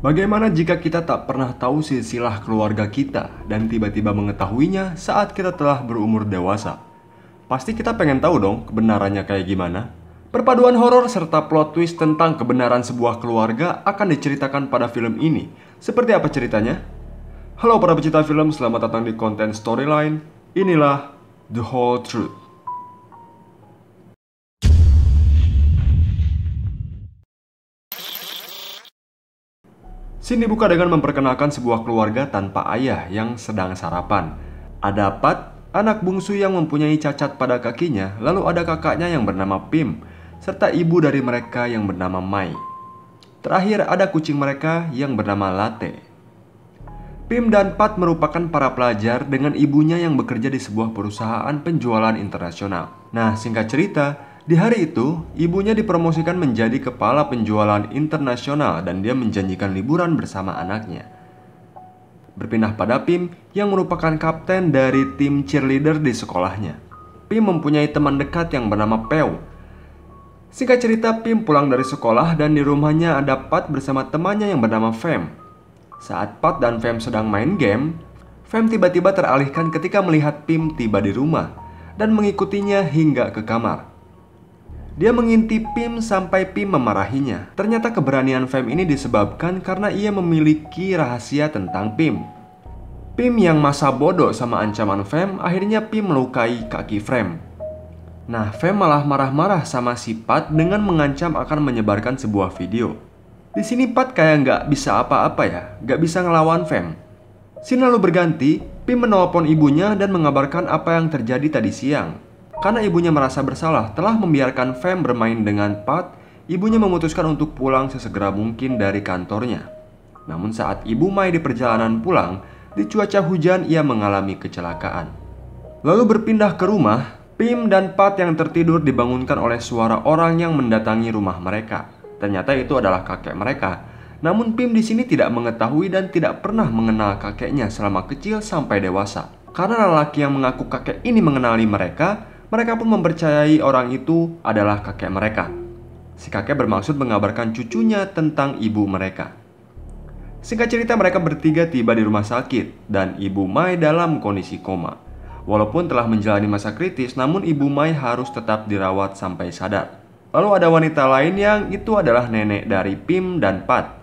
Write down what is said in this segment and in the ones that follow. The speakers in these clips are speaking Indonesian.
Bagaimana jika kita tak pernah tahu silsilah keluarga kita dan tiba-tiba mengetahuinya saat kita telah berumur dewasa? Pasti kita pengen tahu dong kebenarannya kayak gimana. Perpaduan horor serta plot twist tentang kebenaran sebuah keluarga akan diceritakan pada film ini. Seperti apa ceritanya? Halo para pecinta film, selamat datang di konten Storyline. Inilah The Whole Truth. Scene dibuka dengan memperkenalkan sebuah keluarga tanpa ayah yang sedang sarapan. Ada Pat, anak bungsu yang mempunyai cacat pada kakinya, lalu ada kakaknya yang bernama Pim, serta ibu dari mereka yang bernama Mai. Terakhir ada kucing mereka yang bernama Latte. Pim dan Pat merupakan para pelajar dengan ibunya yang bekerja di sebuah perusahaan penjualan internasional. Nah, singkat cerita, di hari itu, ibunya dipromosikan menjadi kepala penjualan internasional dan dia menjanjikan liburan bersama anaknya. Berpindah pada Pim yang merupakan kapten dari tim cheerleader di sekolahnya. Pim mempunyai teman dekat yang bernama Peo. Singkat cerita, Pim pulang dari sekolah dan di rumahnya ada Pat bersama temannya yang bernama Fem. Saat Pat dan Fem sedang main game, Fem tiba-tiba teralihkan ketika melihat Pim tiba di rumah dan mengikutinya hingga ke kamar. Dia mengintip Pim sampai Pim memarahinya. Ternyata keberanian Fem ini disebabkan karena ia memiliki rahasia tentang Pim. Pim yang masa bodoh sama ancaman Fem, akhirnya Pim melukai kaki Fem. Nah, Fem malah marah-marah sama si Pat dengan mengancam akan menyebarkan sebuah video. Di sini Pat kayak nggak bisa apa-apa ya, nggak bisa ngelawan Fem. Sin lalu berganti, Pim menelpon ibunya dan mengabarkan apa yang terjadi tadi siang. Karena ibunya merasa bersalah telah membiarkan Fem bermain dengan Pat, ibunya memutuskan untuk pulang sesegera mungkin dari kantornya. Namun saat ibu Mai di perjalanan pulang, di cuaca hujan ia mengalami kecelakaan. Lalu berpindah ke rumah, Pim dan Pat yang tertidur dibangunkan oleh suara orang yang mendatangi rumah mereka. Ternyata itu adalah kakek mereka. Namun Pim di sini tidak mengetahui dan tidak pernah mengenal kakeknya selama kecil sampai dewasa. Karena lelaki yang mengaku kakek ini mengenali mereka, mereka pun mempercayai orang itu adalah kakek mereka. Si kakek bermaksud mengabarkan cucunya tentang ibu mereka. Singkat cerita mereka bertiga tiba di rumah sakit dan ibu Mai dalam kondisi koma. Walaupun telah menjalani masa kritis, namun ibu Mai harus tetap dirawat sampai sadar. Lalu ada wanita lain yang itu adalah nenek dari Pim dan Pat.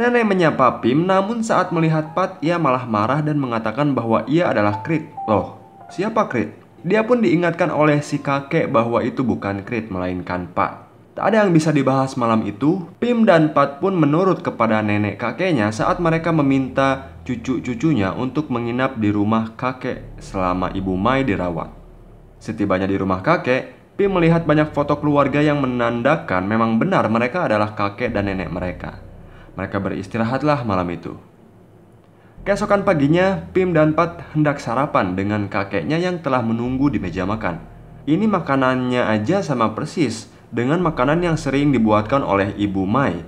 Nenek menyapa Pim, namun saat melihat Pat, ia malah marah dan mengatakan bahwa ia adalah Krit. Loh, siapa Krit? Dia pun diingatkan oleh si kakek bahwa itu bukan Creed melainkan Pak. Tak ada yang bisa dibahas malam itu, Pim dan Pat pun menurut kepada nenek kakeknya saat mereka meminta cucu-cucunya untuk menginap di rumah kakek selama ibu Mai dirawat. Setibanya di rumah kakek, Pim melihat banyak foto keluarga yang menandakan memang benar mereka adalah kakek dan nenek mereka. Mereka beristirahatlah malam itu. Keesokan paginya, Pim dan Pat hendak sarapan dengan kakeknya yang telah menunggu di meja makan. Ini makanannya aja sama persis dengan makanan yang sering dibuatkan oleh Ibu Mai.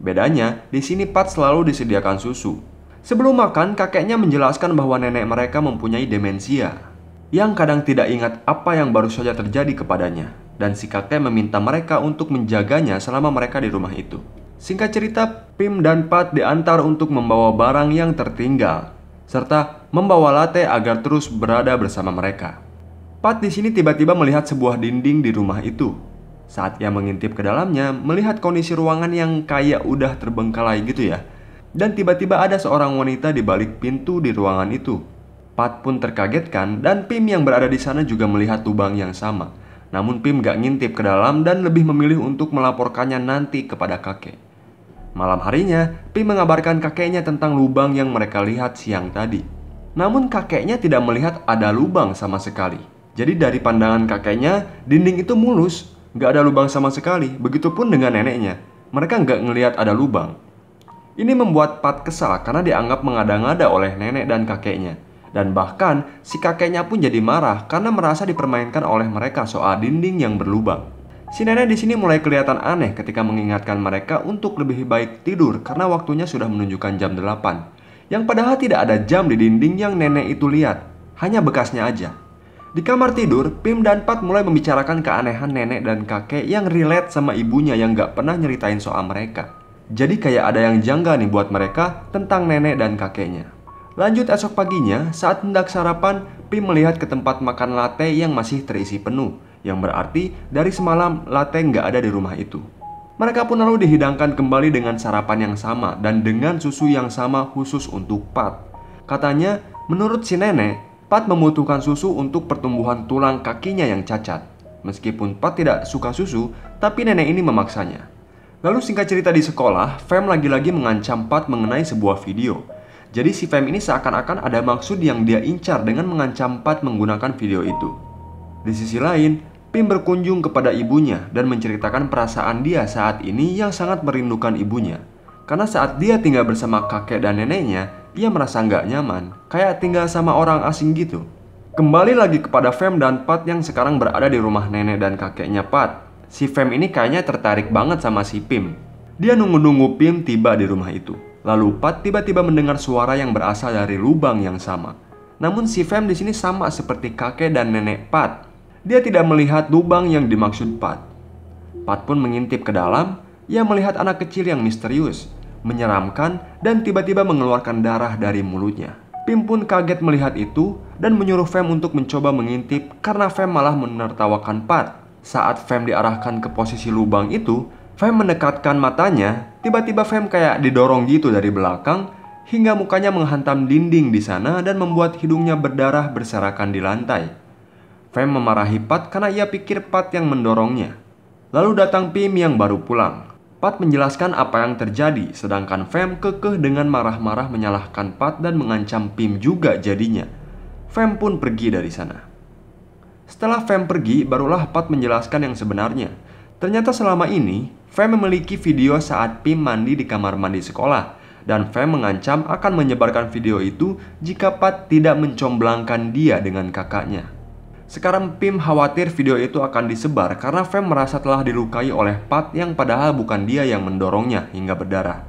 Bedanya, di sini Pat selalu disediakan susu. Sebelum makan, kakeknya menjelaskan bahwa nenek mereka mempunyai demensia yang kadang tidak ingat apa yang baru saja terjadi kepadanya dan si kakek meminta mereka untuk menjaganya selama mereka di rumah itu. Singkat cerita, Pim dan Pat diantar untuk membawa barang yang tertinggal, serta membawa Latte agar terus berada bersama mereka. Pat di sini tiba-tiba melihat sebuah dinding di rumah itu. Saat ia mengintip ke dalamnya, melihat kondisi ruangan yang kayak udah terbengkalai gitu ya. Dan tiba-tiba ada seorang wanita di balik pintu di ruangan itu. Pat pun terkagetkan dan Pim yang berada di sana juga melihat lubang yang sama. Namun Pim gak ngintip ke dalam dan lebih memilih untuk melaporkannya nanti kepada kakek. Malam harinya, Pi mengabarkan kakeknya tentang lubang yang mereka lihat siang tadi. Namun kakeknya tidak melihat ada lubang sama sekali. Jadi dari pandangan kakeknya, dinding itu mulus, nggak ada lubang sama sekali. Begitupun dengan neneknya, mereka nggak ngelihat ada lubang. Ini membuat Pat kesal karena dianggap mengada-ngada oleh nenek dan kakeknya. Dan bahkan si kakeknya pun jadi marah karena merasa dipermainkan oleh mereka soal dinding yang berlubang. Si nenek di sini mulai kelihatan aneh ketika mengingatkan mereka untuk lebih baik tidur karena waktunya sudah menunjukkan jam 8. Yang padahal tidak ada jam di dinding yang nenek itu lihat, hanya bekasnya aja. Di kamar tidur, Pim dan Pat mulai membicarakan keanehan nenek dan kakek yang relate sama ibunya yang gak pernah nyeritain soal mereka. Jadi kayak ada yang jangga nih buat mereka tentang nenek dan kakeknya. Lanjut esok paginya, saat hendak sarapan, Pim melihat ke tempat makan latte yang masih terisi penuh yang berarti dari semalam latte nggak ada di rumah itu. Mereka pun lalu dihidangkan kembali dengan sarapan yang sama dan dengan susu yang sama khusus untuk Pat. Katanya, menurut si nenek, Pat membutuhkan susu untuk pertumbuhan tulang kakinya yang cacat. Meskipun Pat tidak suka susu, tapi nenek ini memaksanya. Lalu singkat cerita di sekolah, Fem lagi-lagi mengancam Pat mengenai sebuah video. Jadi si Fem ini seakan-akan ada maksud yang dia incar dengan mengancam Pat menggunakan video itu. Di sisi lain, Pim berkunjung kepada ibunya dan menceritakan perasaan dia saat ini yang sangat merindukan ibunya. Karena saat dia tinggal bersama kakek dan neneknya, ia merasa nggak nyaman, kayak tinggal sama orang asing gitu. Kembali lagi kepada Fem dan Pat yang sekarang berada di rumah nenek dan kakeknya Pat. Si Fem ini kayaknya tertarik banget sama si Pim. Dia nunggu-nunggu Pim tiba di rumah itu. Lalu Pat tiba-tiba mendengar suara yang berasal dari lubang yang sama. Namun si Fem di sini sama seperti kakek dan nenek Pat dia tidak melihat lubang yang dimaksud Pat. Pat pun mengintip ke dalam. Ia melihat anak kecil yang misterius, menyeramkan, dan tiba-tiba mengeluarkan darah dari mulutnya. Pim pun kaget melihat itu dan menyuruh Fem untuk mencoba mengintip karena Fem malah menertawakan Pat. Saat Fem diarahkan ke posisi lubang itu, Fem mendekatkan matanya, tiba-tiba Fem kayak didorong gitu dari belakang hingga mukanya menghantam dinding di sana dan membuat hidungnya berdarah berserakan di lantai. Fem memarahi Pat karena ia pikir Pat yang mendorongnya. Lalu datang Pim yang baru pulang. Pat menjelaskan apa yang terjadi, sedangkan Fem kekeh dengan marah-marah menyalahkan Pat dan mengancam Pim juga jadinya. Fem pun pergi dari sana. Setelah Fem pergi, barulah Pat menjelaskan yang sebenarnya. Ternyata selama ini, Fem memiliki video saat Pim mandi di kamar mandi sekolah, dan Fem mengancam akan menyebarkan video itu jika Pat tidak mencomblangkan dia dengan kakaknya. Sekarang Pim khawatir video itu akan disebar karena Fem merasa telah dilukai oleh Pat yang padahal bukan dia yang mendorongnya hingga berdarah.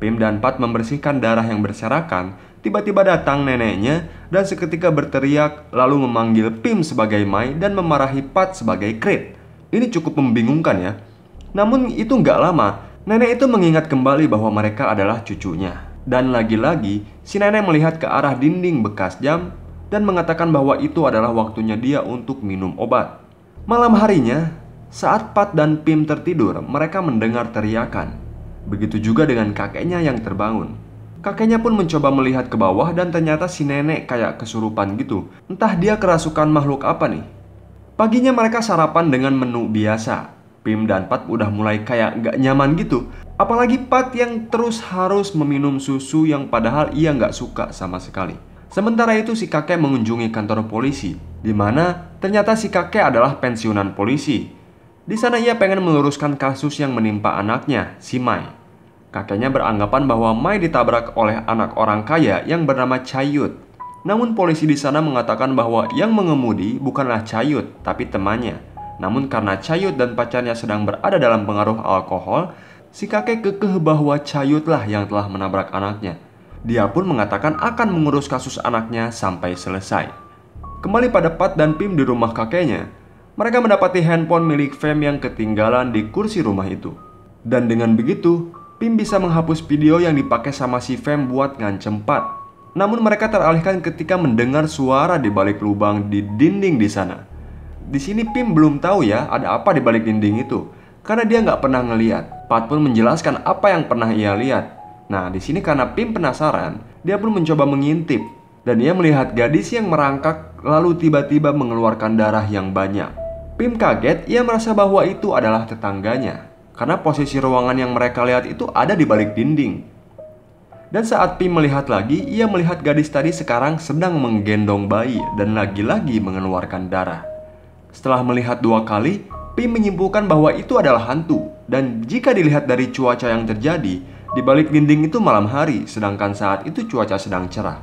Pim dan Pat membersihkan darah yang berserakan, tiba-tiba datang neneknya dan seketika berteriak lalu memanggil Pim sebagai Mai dan memarahi Pat sebagai Krit. Ini cukup membingungkan ya. Namun itu nggak lama, nenek itu mengingat kembali bahwa mereka adalah cucunya. Dan lagi-lagi, si nenek melihat ke arah dinding bekas jam dan mengatakan bahwa itu adalah waktunya dia untuk minum obat. Malam harinya, saat Pat dan Pim tertidur, mereka mendengar teriakan. Begitu juga dengan kakeknya yang terbangun. Kakeknya pun mencoba melihat ke bawah dan ternyata si nenek kayak kesurupan gitu. Entah dia kerasukan makhluk apa nih. Paginya mereka sarapan dengan menu biasa. Pim dan Pat udah mulai kayak gak nyaman gitu. Apalagi Pat yang terus harus meminum susu yang padahal ia gak suka sama sekali. Sementara itu si kakek mengunjungi kantor polisi, di mana ternyata si kakek adalah pensiunan polisi. Di sana ia pengen meluruskan kasus yang menimpa anaknya, si Mai. Kakeknya beranggapan bahwa Mai ditabrak oleh anak orang kaya yang bernama Chayut. Namun polisi di sana mengatakan bahwa yang mengemudi bukanlah Chayut, tapi temannya. Namun karena Chayut dan pacarnya sedang berada dalam pengaruh alkohol, si kakek kekeh bahwa Chayutlah yang telah menabrak anaknya dia pun mengatakan akan mengurus kasus anaknya sampai selesai. Kembali pada Pat dan Pim di rumah kakeknya, mereka mendapati handphone milik Fem yang ketinggalan di kursi rumah itu. Dan dengan begitu, Pim bisa menghapus video yang dipakai sama si Fem buat ngancem Pat. Namun mereka teralihkan ketika mendengar suara di balik lubang di dinding di sana. Di sini Pim belum tahu ya ada apa di balik dinding itu, karena dia nggak pernah ngeliat. Pat pun menjelaskan apa yang pernah ia lihat, Nah, di sini karena Pim penasaran, dia pun mencoba mengintip dan ia melihat gadis yang merangkak lalu tiba-tiba mengeluarkan darah yang banyak. Pim kaget, ia merasa bahwa itu adalah tetangganya karena posisi ruangan yang mereka lihat itu ada di balik dinding. Dan saat Pim melihat lagi, ia melihat gadis tadi sekarang sedang menggendong bayi dan lagi-lagi mengeluarkan darah. Setelah melihat dua kali, Pim menyimpulkan bahwa itu adalah hantu dan jika dilihat dari cuaca yang terjadi, di balik dinding itu malam hari, sedangkan saat itu cuaca sedang cerah.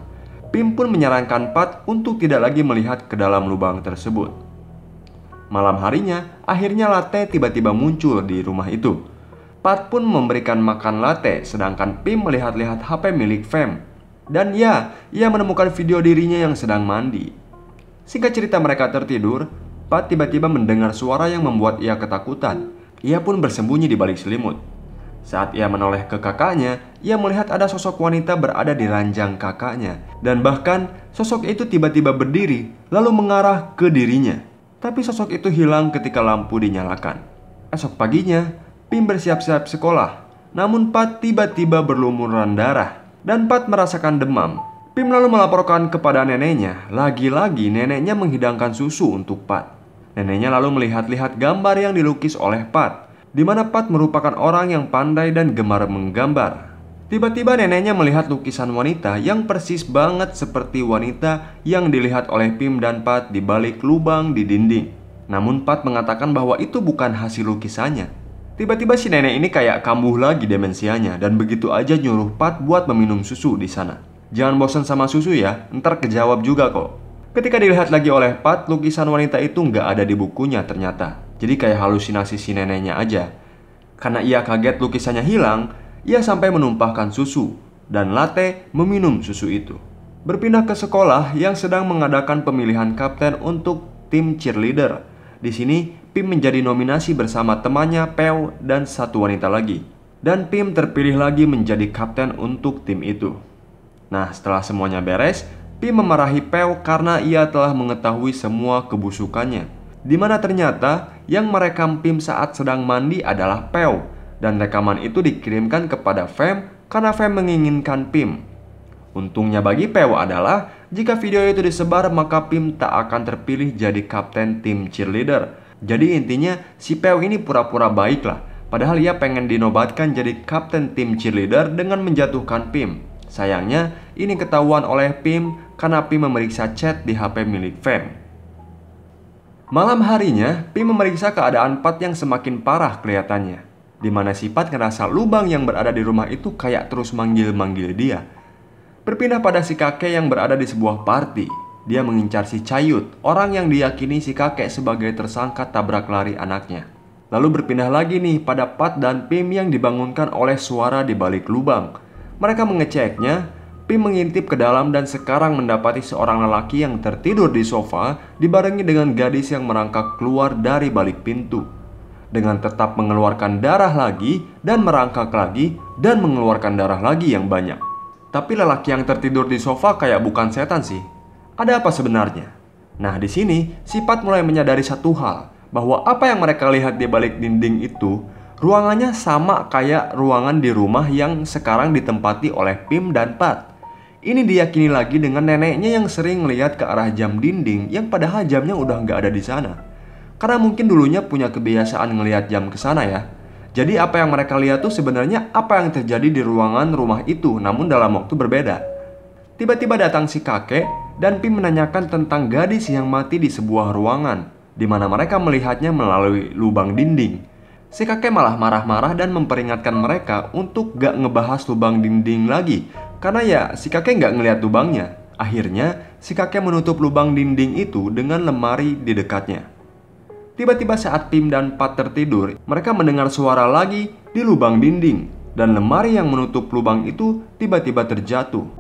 Pim pun menyarankan Pat untuk tidak lagi melihat ke dalam lubang tersebut. Malam harinya, akhirnya Latte tiba-tiba muncul di rumah itu. Pat pun memberikan makan Latte, sedangkan Pim melihat-lihat HP milik Fem. Dan ya, ia menemukan video dirinya yang sedang mandi. Singkat cerita mereka tertidur, Pat tiba-tiba mendengar suara yang membuat ia ketakutan. Ia pun bersembunyi di balik selimut. Saat ia menoleh ke kakaknya, ia melihat ada sosok wanita berada di ranjang kakaknya, dan bahkan sosok itu tiba-tiba berdiri lalu mengarah ke dirinya. Tapi sosok itu hilang ketika lampu dinyalakan. Esok paginya, Pim bersiap-siap sekolah, namun Pat tiba-tiba berlumuran darah, dan Pat merasakan demam. Pim lalu melaporkan kepada neneknya, lagi-lagi neneknya menghidangkan susu untuk Pat. Neneknya lalu melihat-lihat gambar yang dilukis oleh Pat di mana Pat merupakan orang yang pandai dan gemar menggambar. Tiba-tiba neneknya melihat lukisan wanita yang persis banget seperti wanita yang dilihat oleh Pim dan Pat di balik lubang di dinding. Namun Pat mengatakan bahwa itu bukan hasil lukisannya. Tiba-tiba si nenek ini kayak kambuh lagi demensianya dan begitu aja nyuruh Pat buat meminum susu di sana. Jangan bosan sama susu ya, ntar kejawab juga kok. Ketika dilihat lagi oleh Pat, lukisan wanita itu nggak ada di bukunya ternyata. Jadi kayak halusinasi si neneknya aja. Karena ia kaget lukisannya hilang, ia sampai menumpahkan susu dan latte meminum susu itu. Berpindah ke sekolah yang sedang mengadakan pemilihan kapten untuk tim cheerleader. Di sini Pim menjadi nominasi bersama temannya Peo dan satu wanita lagi. Dan Pim terpilih lagi menjadi kapten untuk tim itu. Nah, setelah semuanya beres, Pim memarahi Peo karena ia telah mengetahui semua kebusukannya di mana ternyata yang merekam Pim saat sedang mandi adalah Peo, dan rekaman itu dikirimkan kepada Fem karena Fem menginginkan Pim. Untungnya bagi Peo adalah jika video itu disebar maka Pim tak akan terpilih jadi kapten tim cheerleader. Jadi intinya si Peo ini pura-pura baik lah, padahal ia pengen dinobatkan jadi kapten tim cheerleader dengan menjatuhkan Pim. Sayangnya, ini ketahuan oleh Pim karena Pim memeriksa chat di HP milik Fem. Malam harinya, Pi memeriksa keadaan Pat yang semakin parah kelihatannya. Di mana si Pat ngerasa lubang yang berada di rumah itu kayak terus manggil-manggil dia. Berpindah pada si kakek yang berada di sebuah party. Dia mengincar si Cayut, orang yang diyakini si kakek sebagai tersangka tabrak lari anaknya. Lalu berpindah lagi nih pada Pat dan Pim yang dibangunkan oleh suara di balik lubang. Mereka mengeceknya, Pim mengintip ke dalam dan sekarang mendapati seorang lelaki yang tertidur di sofa dibarengi dengan gadis yang merangkak keluar dari balik pintu. Dengan tetap mengeluarkan darah lagi dan merangkak lagi dan mengeluarkan darah lagi yang banyak. Tapi lelaki yang tertidur di sofa kayak bukan setan sih. Ada apa sebenarnya? Nah, di sini Sifat mulai menyadari satu hal, bahwa apa yang mereka lihat di balik dinding itu ruangannya sama kayak ruangan di rumah yang sekarang ditempati oleh Pim dan Pat. Ini diyakini lagi dengan neneknya yang sering melihat ke arah jam dinding yang padahal jamnya udah nggak ada di sana. Karena mungkin dulunya punya kebiasaan ngelihat jam ke sana ya. Jadi apa yang mereka lihat tuh sebenarnya apa yang terjadi di ruangan rumah itu namun dalam waktu berbeda. Tiba-tiba datang si kakek dan Pim menanyakan tentang gadis yang mati di sebuah ruangan di mana mereka melihatnya melalui lubang dinding. Si kakek malah marah-marah dan memperingatkan mereka untuk gak ngebahas lubang dinding lagi karena ya si kakek nggak ngelihat lubangnya. Akhirnya si kakek menutup lubang dinding itu dengan lemari di dekatnya. Tiba-tiba saat Pim dan Pat tertidur, mereka mendengar suara lagi di lubang dinding dan lemari yang menutup lubang itu tiba-tiba terjatuh.